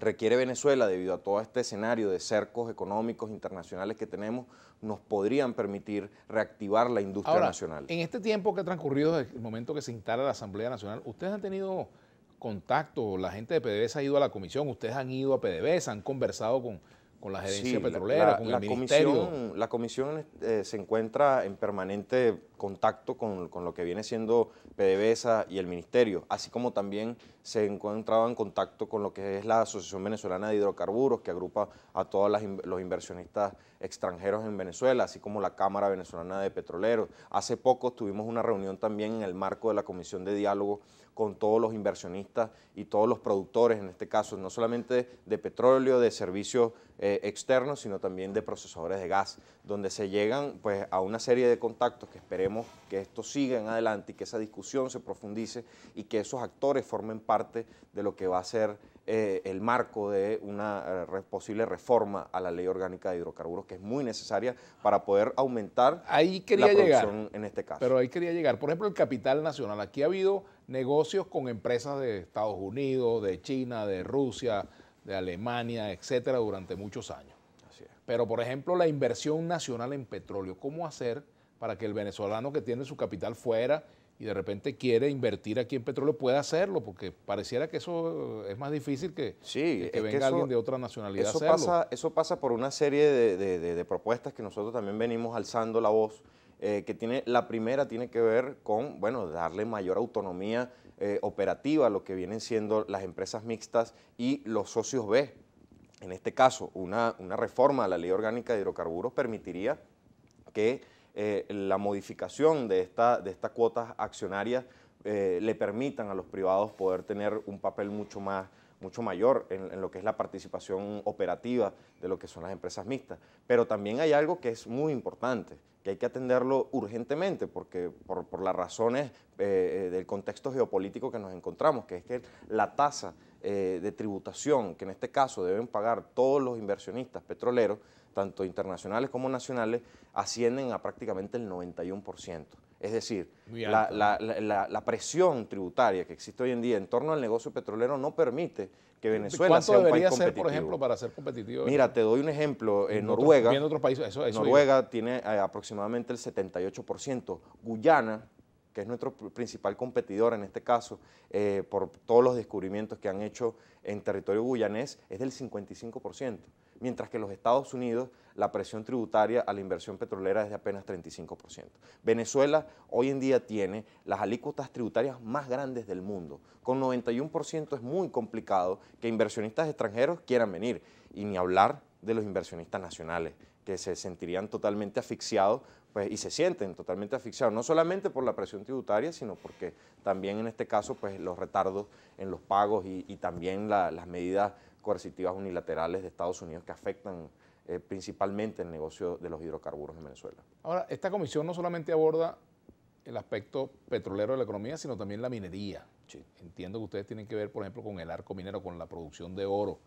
requiere Venezuela debido a todo este escenario de cercos económicos internacionales que tenemos, nos podrían permitir reactivar la industria nacional. En este tiempo que ha transcurrido desde el momento que se instala la Asamblea Nacional, ¿ustedes han tenido contacto? ¿La gente de PDVSA ha ido a la comisión? ¿Ustedes han ido a se ¿Han conversado con con la gerencia petrolera, la, Comisión, eh, se encuentra en permanente contacto con, lo que viene siendo PDVSA y el ministerio, así como también se encontraba en contacto con lo que es la Asociación Venezolana de Hidrocarburos, que agrupa a todos los inversionistas extranjeros en Venezuela, así como la Cámara Venezolana de Petroleros. Hace poco tuvimos una reunión también en el marco de la Comisión de Diálogo con todos los inversionistas y todos los productores, en este caso, no solamente de petróleo, de servicios eh, externos, sino también de procesadores de gas, donde se llegan pues, a una serie de contactos que esperemos que esto siga en adelante y que esa discusión se profundice y que esos actores formen parte de lo que va a ser eh, el marco de una eh, posible reforma a la ley orgánica de hidrocarburos, que es muy necesaria para poder aumentar ahí quería la producción en este caso. Pero ahí quería llegar. Por ejemplo, el capital nacional. Aquí ha habido negocios con empresas de Estados Unidos, de China, de Rusia, de Alemania, etcétera, durante muchos años. Pero, por ejemplo, la inversión nacional en petróleo, ¿cómo hacer para que el venezolano que tiene su capital fuera y de repente quiere invertir aquí en petróleo, puede hacerlo, porque pareciera que eso eh, es más difícil que, sí, que, venga alguien de otra nacionalidad eso Pasa, eso pasa por una serie de, propuestas que nosotros también venimos alzando la voz, eh, que tiene, la primera tiene que ver con, bueno, darle mayor autonomía eh, operativa a lo que vienen siendo las empresas mixtas y los socios B. En este caso, una, una reforma a la ley orgánica de hidrocarburos permitiría que eh, la modificación de estas de estas cuotas accionarias eh, le permitan a los privados poder tener un papel mucho más mucho mayor en, lo que es la participación operativa de lo que son las empresas mixtas. Pero también hay algo que es muy importante, que hay que atenderlo urgentemente, porque por, las razones eh, del contexto geopolítico que nos encontramos, que es que la tasa de tributación que en este caso deben pagar todos los inversionistas petroleros, tanto internacionales como nacionales, ascienden a prácticamente el 91%. Es decir, la, presión tributaria que existe hoy en día en torno al negocio petrolero no permite que Venezuela sea un ¿Cuánto debería ser, por ejemplo, para ser competitivo? Mira, te doy un ejemplo. En, Noruega, países, Noruega tiene eh, aproximadamente el 78%. Guyana, que es nuestro principal competidor en este caso, eh, por todos los descubrimientos que han hecho en territorio guyanés, es del 55% mientras que en los Estados Unidos la presión tributaria a la inversión petrolera es de apenas 35%. Venezuela hoy en día tiene las alícuotas tributarias más grandes del mundo. Con 91% es muy complicado que inversionistas extranjeros quieran venir y ni hablar de los inversionistas nacionales, que se sentirían totalmente asfixiados pues, y se sienten totalmente asfixiados, no solamente por la presión tributaria, sino porque también en este caso pues, los retardos en los pagos y, también las medidas coercitivas unilaterales de Estados Unidos que afectan eh, principalmente el negocio de los hidrocarburos en Venezuela. Ahora, esta comisión no solamente aborda el aspecto petrolero de la economía, sino también la minería. Entiendo que ustedes tienen que ver, por ejemplo, con el arco minero, con la producción de oro.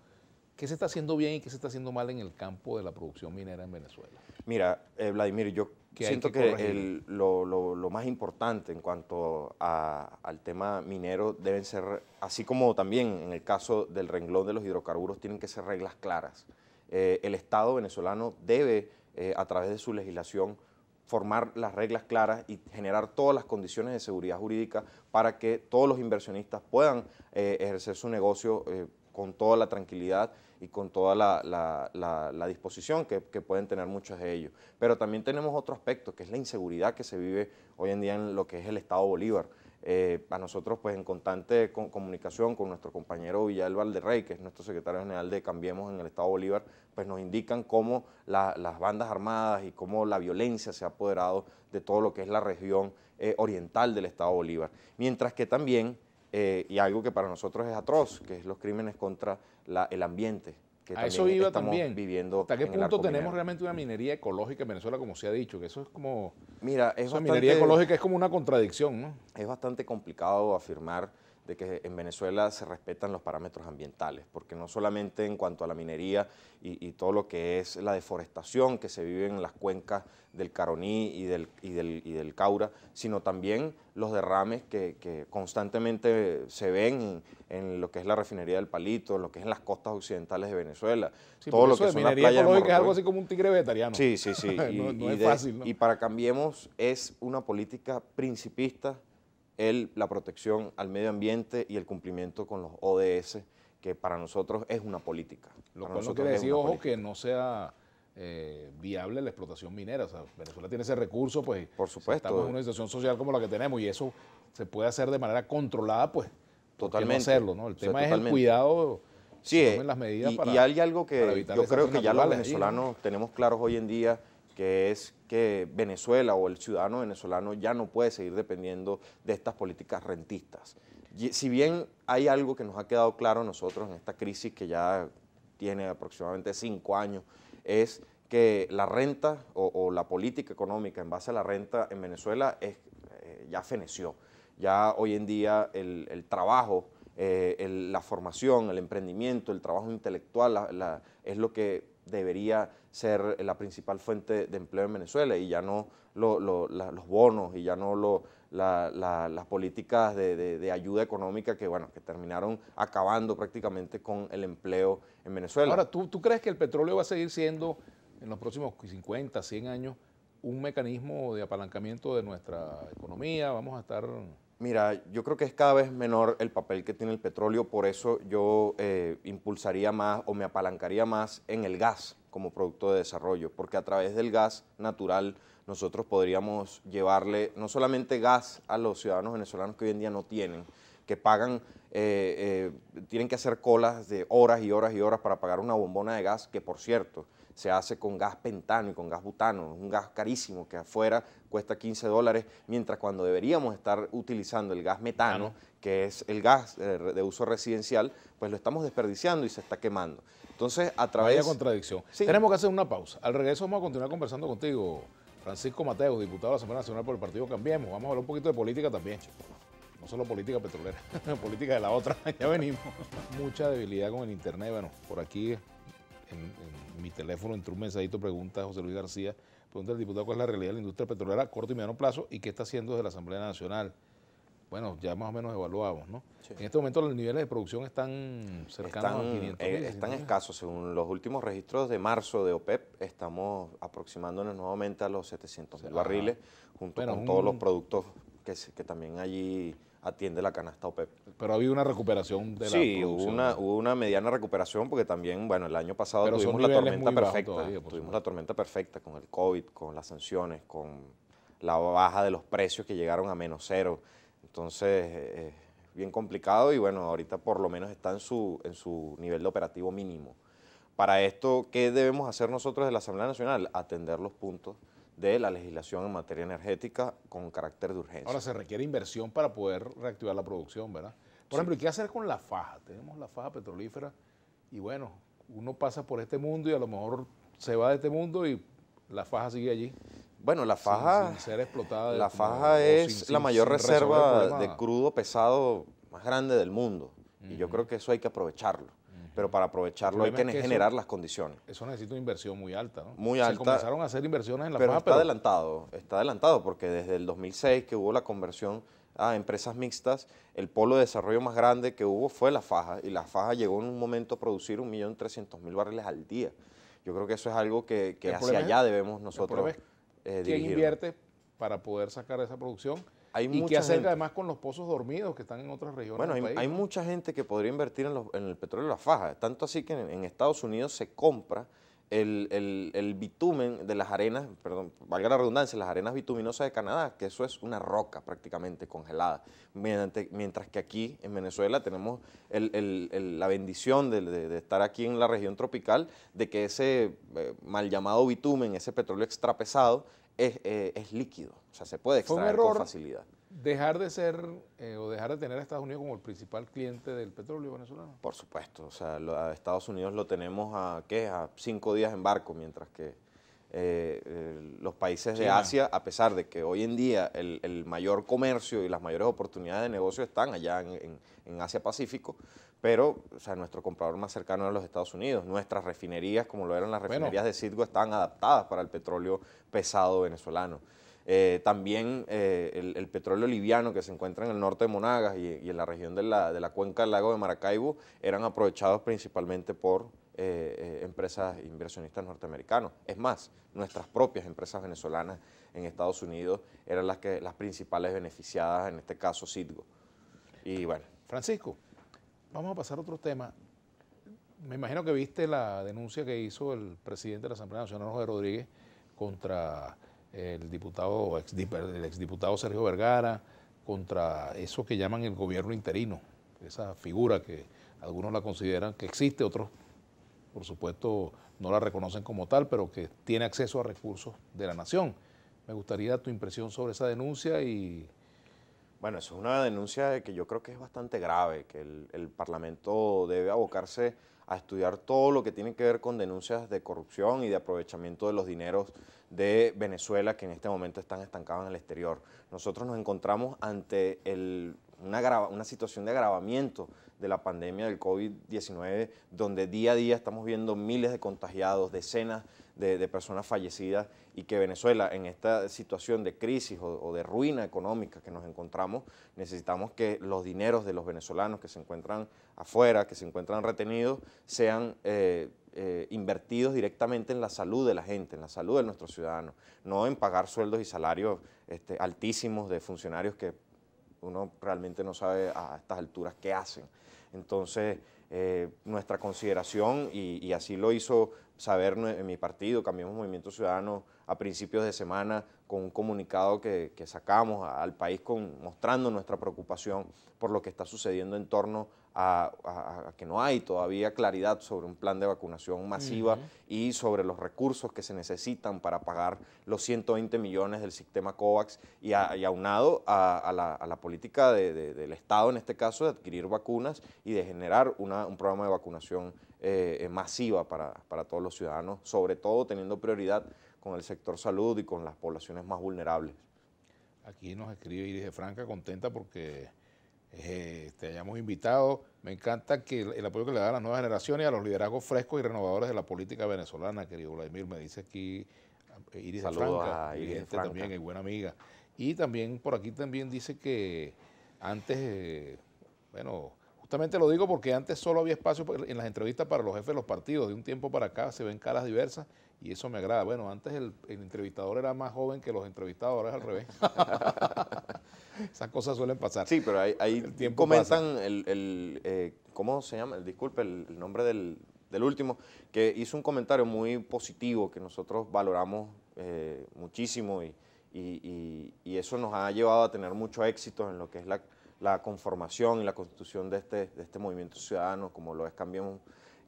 ¿Qué se está haciendo bien y qué se está haciendo mal en el campo de la producción minera en Venezuela? Mira, eh, Vladimir, yo siento que, lo, más importante en cuanto al tema minero deben ser, así como también en el caso del renglón de los hidrocarburos, tienen que ser reglas claras. Eh, el Estado venezolano debe, eh, a través de su legislación, formar las reglas claras y generar todas las condiciones de seguridad jurídica para que todos los inversionistas puedan eh, ejercer su negocio con toda la tranquilidad y con toda la, disposición que, pueden tener muchos de ellos. Pero también tenemos otro aspecto, que es la inseguridad que se vive hoy en día en lo que es el Estado Bolívar. Eh, a nosotros, pues en constante comunicación con nuestro compañero Villalba Valderrey, que es nuestro secretario general de Cambiemos en el Estado Bolívar, pues nos indican cómo las bandas armadas y cómo la violencia se ha apoderado de todo lo que es la región eh, oriental del Estado Bolívar. Mientras que también eh, y algo que para nosotros es atroz, que es los crímenes contra el ambiente. Que a eso iba también. Viviendo ¿Hasta qué punto tenemos realmente una minería ecológica en Venezuela, como se ha dicho? Que eso es como. Mira, es minería ecológica es como una contradicción, ¿no? Es bastante complicado afirmar de que en Venezuela se respetan los parámetros ambientales, porque no solamente en cuanto a la minería y, todo lo que es la deforestación que se vive en las cuencas del Caroní y del, del, Caura, sino también los derrames que, constantemente se ven en, lo que es la refinería del Palito, en lo que es en las costas occidentales de Venezuela. todo lo que es minería es algo así como un tigre vegetariano. Sí, sí, sí. y, y para Cambiemos es una política principista el, la protección al medio ambiente y el cumplimiento con los ODS, que para nosotros es una política. Lo que cual no quiere decir, ojo, que no sea eh, viable la explotación minera. O sea, Venezuela tiene ese recurso, pues Por supuesto. estamos en una situación social como la que tenemos y eso se puede hacer de manera controlada, pues totalmente hacerlo. El tema es el cuidado. Sí, las medidas y, y hay algo que yo creo que ya los venezolanos tenemos claros hoy en día que es que Venezuela o el ciudadano venezolano ya no puede seguir dependiendo de estas políticas rentistas. si bien hay algo que nos ha quedado claro a nosotros en esta crisis que ya tiene aproximadamente cinco años, es que la renta o, la política económica en base a la renta en Venezuela es, eh, ya feneció. Ya hoy en día el, trabajo eh, la formación, el emprendimiento, el trabajo intelectual es lo que debería ser la principal fuente de empleo en Venezuela y ya no los bonos y ya no lo, las políticas de, ayuda económica que, bueno, que terminaron acabando prácticamente con el empleo en Venezuela. Ahora, ¿tú, crees que el petróleo va a seguir siendo en los próximos 50, 100 años un mecanismo de apalancamiento de nuestra economía? Vamos a estar... Mira, yo creo que es cada vez menor el papel que tiene el petróleo, por eso yo eh, impulsaría más o me apalancaría más en el gas como producto de desarrollo, porque a través del gas natural nosotros podríamos llevarle no solamente gas a los ciudadanos venezolanos que hoy en día no tienen, que pagan, eh, eh, tienen que hacer colas de horas y horas y horas para pagar una bombona de gas, que por cierto, se hace con gas pentano y con gas butano, un gas carísimo que afuera cuesta 15 dólares, mientras cuando deberíamos estar utilizando el gas metano, que es el gas eh, de uso residencial, pues lo estamos desperdiciando y se está quemando. Entonces, a través... de contradicción. Tenemos que hacer una pausa. Al regreso vamos a continuar conversando contigo, Francisco Mateo, diputado de la Asamblea Nacional por el Partido Cambiemos. Vamos a hablar un poquito de política también. No solo política petrolera, política de la otra. ya venimos. Mucha debilidad con el Internet. Bueno, por aquí en, mi teléfono entró un mensajito, pregunta José Luis García, pregunta al diputado cuál es la realidad de la industria petrolera a corto y mediano plazo y qué está haciendo desde la Asamblea Nacional bueno, ya más o menos evaluamos, ¿no? En este momento los niveles de producción están cercanos están, a eh, 500 Están escasos. Según los últimos registros de marzo de OPEP, estamos aproximándonos nuevamente a los 700 barriles, junto con todos los productos que, también allí atiende la canasta OPEP. Pero ha habido una recuperación de la producción. Sí, una, hubo una mediana recuperación porque también, bueno, el año pasado tuvimos la tormenta perfecta. tuvimos la tormenta perfecta con el COVID, con las sanciones, con la baja de los precios que llegaron a menos cero. Entonces, es eh, eh, bien complicado y bueno, ahorita por lo menos está en su, en su nivel de operativo mínimo. Para esto, ¿qué debemos hacer nosotros de la Asamblea Nacional? Atender los puntos de la legislación en materia energética con carácter de urgencia. Ahora se requiere inversión para poder reactivar la producción, ¿verdad? Por ejemplo, ¿y qué hacer con la faja? Tenemos la faja petrolífera y bueno, uno pasa por este mundo y a lo mejor se va de este mundo y la faja sigue allí. Bueno, la faja. Sin, ser explotada. La faja es la mayor reserva de crudo pesado más grande del mundo. Y yo creo que eso hay que aprovecharlo. Pero para aprovecharlo hay que, generar las condiciones. Eso necesita una inversión muy alta, ¿no? Muy alta. Se comenzaron a hacer inversiones en la faja. pero está adelantado, está adelantado, porque desde el 2006 que hubo la conversión a empresas mixtas, el polo de desarrollo más grande que hubo fue la faja, y la faja llegó en un momento a producir 1.300.000 barriles al día. Yo creo que eso es algo que, que hacia allá debemos nosotros eh, quién invierte para poder sacar esa producción. y que hacer además con los pozos dormidos que están en otras regiones. Bueno, hay, mucha gente que podría invertir en, el petróleo de la faja, tanto así que en Estados Unidos se compra el, el, bitumen de las arenas, perdón, valga la redundancia, las arenas bituminosas de Canadá, que eso es una roca prácticamente congelada, mientras que aquí en Venezuela tenemos el, la bendición de, estar aquí en la región tropical, de que ese eh, mal llamado bitumen, ese petróleo extrapesado, es, eh, es líquido, o sea, se puede extraer con facilidad dejar de ser eh, o dejar de tener a Estados Unidos como el principal cliente del petróleo venezolano? Por supuesto, o sea, a Estados Unidos lo tenemos a, ¿qué? a cinco días en barco, mientras que eh, los países de Asia, a pesar de que hoy en día el, mayor comercio y las mayores oportunidades de negocio están allá en, en, Asia-Pacífico, pero o sea, nuestro comprador más cercano es los Estados Unidos. Nuestras refinerías, como lo eran las refinerías de Citgo, están adaptadas para el petróleo pesado venezolano. Eh, también eh, el, petróleo liviano que se encuentra en el norte de Monagas y, en la región de la, cuenca del lago de Maracaibo eran aprovechados principalmente por eh, empresas inversionistas norteamericanos. Es más, nuestras propias empresas venezolanas en Estados Unidos eran las, que, las principales beneficiadas, en este caso Citgo. Y bueno. Francisco, vamos a pasar a otro tema. Me imagino que viste la denuncia que hizo el presidente de la Asamblea Nacional, José Rodríguez, contra el diputado, el exdiputado Sergio Vergara, contra eso que llaman el gobierno interino, esa figura que algunos la consideran que existe, otros por supuesto no la reconocen como tal, pero que tiene acceso a recursos de la nación. Me gustaría tu impresión sobre esa denuncia y bueno, eso es una denuncia que yo creo que es bastante grave, que el, Parlamento debe abocarse a estudiar todo lo que tiene que ver con denuncias de corrupción y de aprovechamiento de los dineros de Venezuela que en este momento están estancados en el exterior. Nosotros nos encontramos ante una, una situación de agravamiento de la pandemia del COVID-19, donde día a día estamos viendo miles de contagiados, decenas de, personas fallecidas y que Venezuela en esta situación de crisis o, de ruina económica que nos encontramos, necesitamos que los dineros de los venezolanos que se encuentran afuera, que se encuentran retenidos, sean... Eh, eh, invertidos directamente en la salud de la gente, en la salud de nuestros ciudadanos, no en pagar sueldos y salarios este, altísimos de funcionarios que uno realmente no sabe a estas alturas qué hacen. Entonces, eh, nuestra consideración y, así lo hizo saber en mi partido, cambiamos Movimiento Ciudadano, a principios de semana con un comunicado que, sacamos al país mostrando nuestra preocupación por lo que está sucediendo en torno a, que no hay todavía claridad sobre un plan de vacunación masiva y sobre los recursos que se necesitan para pagar los 120 millones del sistema COVAX y, aunado a, la, política del Estado, en este caso, de adquirir vacunas y de generar un programa de vacunación eh, eh, masiva para todos los ciudadanos, sobre todo teniendo prioridad con el sector salud y con las poblaciones más vulnerables. Aquí nos escribe Iris de Franca, contenta porque eh, te hayamos invitado. Me encanta que el, apoyo que le da a las nuevas generaciones y a los liderazgos frescos y renovadores de la política venezolana, querido Vladimir, me dice aquí eh, Iris de Franca, Iris también, buena amiga. Y también por aquí también dice que antes, eh, bueno, justamente lo digo porque antes solo había espacio en las entrevistas para los jefes de los partidos, de un tiempo para acá se ven caras diversas y eso me agrada. Bueno, antes el, entrevistador era más joven que los entrevistadores, al revés. Esas cosas suelen pasar. Sí, pero ahí, ahí comentan el, eh, ¿cómo se llama? El, disculpe, el, nombre del, del, último, que hizo un comentario muy positivo que nosotros valoramos eh, muchísimo y, eso nos ha llevado a tener mucho éxito en lo que es la, conformación y la constitución de este, de este movimiento ciudadano, como lo es Cambiemos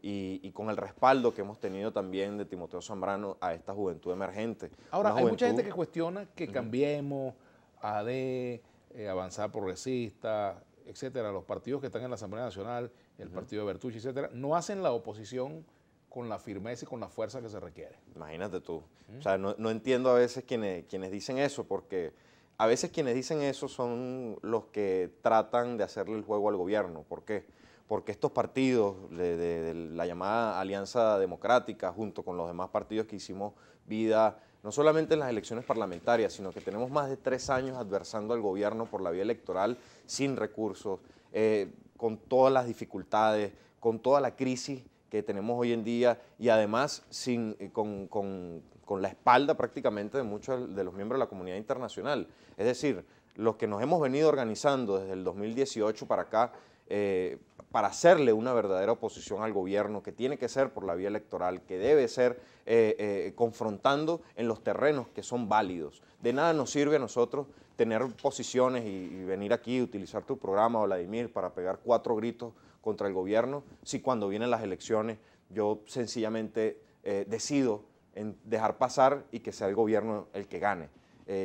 y, con el respaldo que hemos tenido también de Timoteo Zambrano a esta juventud emergente. Ahora, hay mucha gente que cuestiona que cambiemos AD, Avanzada eh, Avanzar Progresista, etcétera, los partidos que están en la Asamblea Nacional, el partido de Bertucci, etcétera, no hacen la oposición con la firmeza y con la fuerza que se requiere. Imagínate tú. O sea, no, entiendo a veces quienes, quienes dicen eso, porque a veces quienes dicen eso son los que tratan de hacerle el juego al gobierno. ¿Por qué? porque estos partidos de, la llamada Alianza Democrática, junto con los demás partidos que hicimos vida, no solamente en las elecciones parlamentarias, sino que tenemos más de tres años adversando al gobierno por la vía electoral sin recursos, eh, con todas las dificultades, con toda la crisis que tenemos hoy en día y además sin, eh, con, la espalda prácticamente de muchos de los miembros de la comunidad internacional. Es decir, los que nos hemos venido organizando desde el 2018 para acá, eh, para hacerle una verdadera oposición al gobierno, que tiene que ser por la vía electoral, que debe ser eh, eh, confrontando en los terrenos que son válidos. De nada nos sirve a nosotros tener posiciones y, venir aquí, utilizar tu programa, Vladimir, para pegar cuatro gritos contra el gobierno, si cuando vienen las elecciones yo sencillamente eh, decido en dejar pasar y que sea el gobierno el que gane.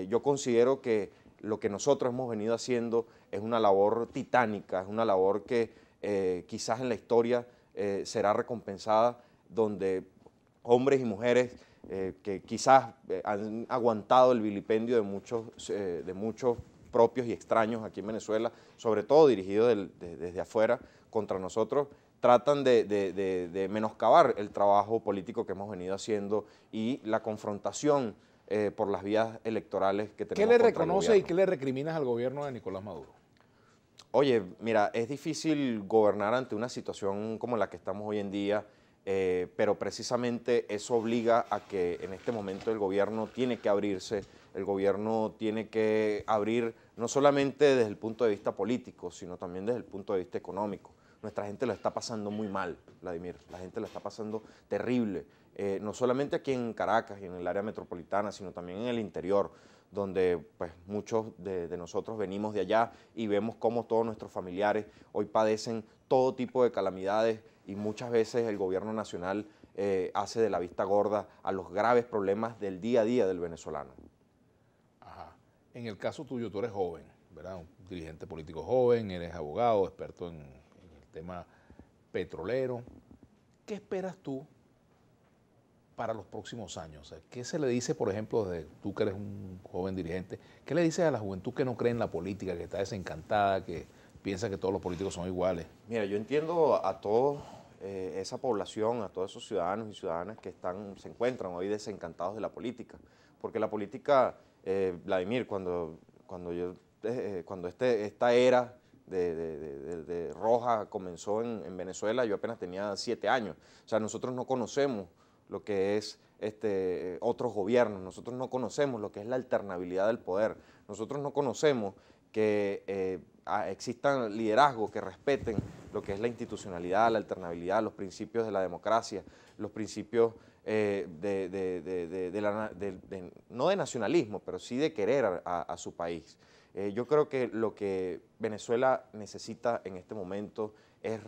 yo considero que lo que nosotros hemos venido haciendo es una labor titánica, es una labor que eh, quizás en la historia eh, será recompensada, donde hombres y mujeres eh, que quizás han aguantado el vilipendio de muchos, de muchos propios y extraños aquí en Venezuela, sobre todo dirigidos desde afuera contra nosotros, tratan de, menoscabar el trabajo político que hemos venido haciendo y la confrontación por las vías electorales que tenemos. ¿Qué le reconoce y qué le recriminas al gobierno de Nicolás Maduro? Oye, mira, es difícil gobernar ante una situación como la que estamos hoy en día, eh, pero precisamente eso obliga a que en este momento el gobierno tiene que abrirse, el gobierno tiene que abrir no solamente desde el punto de vista político, sino también desde el punto de vista económico. Nuestra gente lo está pasando muy mal, Vladimir, la gente la está pasando terrible, eh, no solamente aquí en Caracas y en el área metropolitana, sino también en el interior donde pues, muchos de, nosotros venimos de allá y vemos cómo todos nuestros familiares hoy padecen todo tipo de calamidades y muchas veces el gobierno nacional eh, hace de la vista gorda a los graves problemas del día a día del venezolano. Ajá. En el caso tuyo, tú eres joven, ¿verdad? Un dirigente político joven, eres abogado, experto en el tema petrolero. ¿Qué esperas tú para los próximos años? ¿Qué se le dice, por ejemplo, de tú que eres un joven dirigente, qué le dices a la juventud que no cree en la política, que está desencantada, que piensa que todos los políticos son iguales? Mira, yo entiendo a toda eh, esa población, a todos esos ciudadanos y ciudadanas que están, se encuentran hoy desencantados de la política, porque la política, eh, Vladimir, cuando, cuando, yo, eh, cuando este, esta era de, roja comenzó en, en, Venezuela, yo apenas tenía siete años. O sea, nosotros no conocemos lo que es este, otros gobiernos. Nosotros no conocemos lo que es la alternabilidad del poder. Nosotros no conocemos que eh, existan liderazgos que respeten lo que es la institucionalidad, la alternabilidad, los principios de la democracia, los principios eh, de, no de nacionalismo, pero sí de querer a, su país. Eh, yo creo que lo que Venezuela necesita en este momento es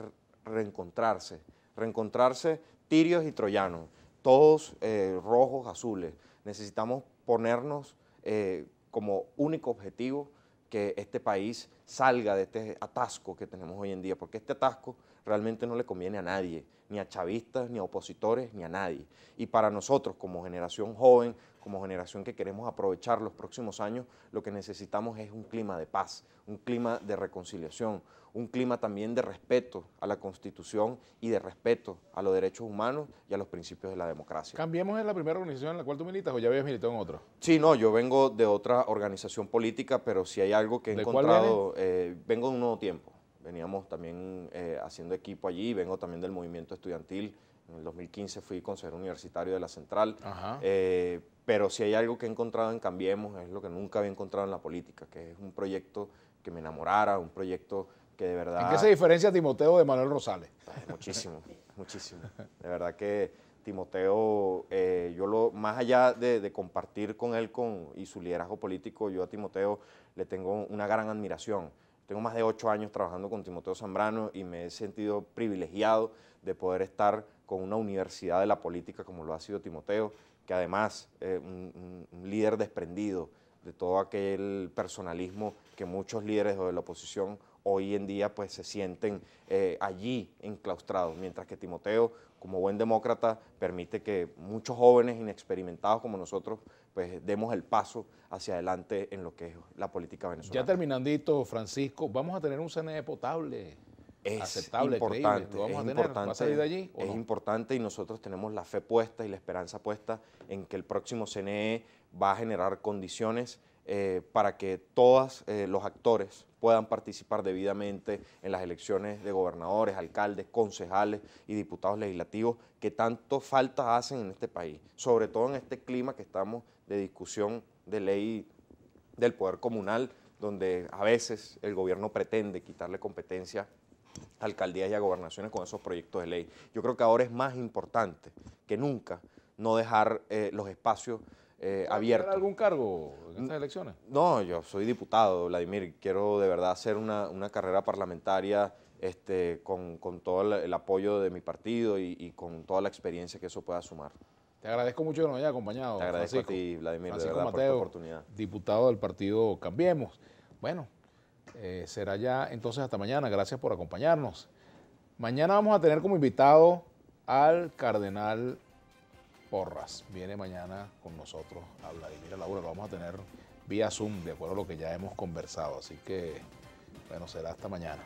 reencontrarse, reencontrarse tirios y troyanos todos eh, rojos, azules. Necesitamos ponernos eh, como único objetivo que este país salga de este atasco que tenemos hoy en día, porque este atasco realmente no le conviene a nadie, ni a chavistas, ni a opositores, ni a nadie. Y para nosotros como generación joven, como generación que queremos aprovechar los próximos años, lo que necesitamos es un clima de paz, un clima de reconciliación, un clima también de respeto a la Constitución y de respeto a los derechos humanos y a los principios de la democracia. ¿Cambiemos en la primera organización en la cual tú militas o ya habías militado en otro Sí, no, yo vengo de otra organización política, pero si hay algo que he encontrado, eh, vengo de un nuevo tiempo. Veníamos también eh, haciendo equipo allí, vengo también del movimiento estudiantil. En el 2015 fui consejero universitario de la Central. Eh, pero si hay algo que he encontrado en Cambiemos, es lo que nunca había encontrado en la política, que es un proyecto que me enamorara, un proyecto que de verdad... ¿En qué se diferencia Timoteo de Manuel Rosales? Eh, muchísimo, muchísimo. De verdad que Timoteo, eh, yo lo, más allá de, de, compartir con él con, y su liderazgo político, yo a Timoteo le tengo una gran admiración. Tengo más de ocho años trabajando con Timoteo Zambrano y me he sentido privilegiado de poder estar con una universidad de la política como lo ha sido Timoteo que además un, líder desprendido de todo aquel personalismo que muchos líderes de la oposición hoy en día pues se sienten eh, allí enclaustrados, mientras que Timoteo, como buen demócrata, permite que muchos jóvenes inexperimentados como nosotros pues demos el paso hacia adelante en lo que es la política venezolana. Ya terminandito, Francisco, vamos a tener un CNE potable es importante, es, importante allí, es importante y nosotros tenemos la fe puesta y la esperanza puesta en que el próximo CNE va a generar condiciones eh, para que todos eh, los actores puedan participar debidamente en las elecciones de gobernadores, alcaldes, concejales y diputados legislativos que tanto falta hacen en este país, sobre todo en este clima que estamos de discusión de ley del poder comunal, donde a veces el gobierno pretende quitarle competencia alcaldías y a gobernaciones con esos proyectos de ley. Yo creo que ahora es más importante que nunca no dejar eh, los espacios eh, abiertos. algún cargo en estas elecciones? No, yo soy diputado, Vladimir. Quiero de verdad hacer una, carrera parlamentaria este, con, todo el, apoyo de mi partido y, con toda la experiencia que eso pueda sumar. Te agradezco mucho que nos haya acompañado. Te agradezco a ti, Vladimir, de verdad, por esta oportunidad. Diputado del partido Cambiemos. Bueno, eh, será ya entonces hasta mañana. Gracias por acompañarnos. Mañana vamos a tener como invitado al cardenal Porras. Viene mañana con nosotros a hablar, y mira Laura. Lo vamos a tener vía Zoom, de acuerdo a lo que ya hemos conversado. Así que, bueno, será hasta mañana.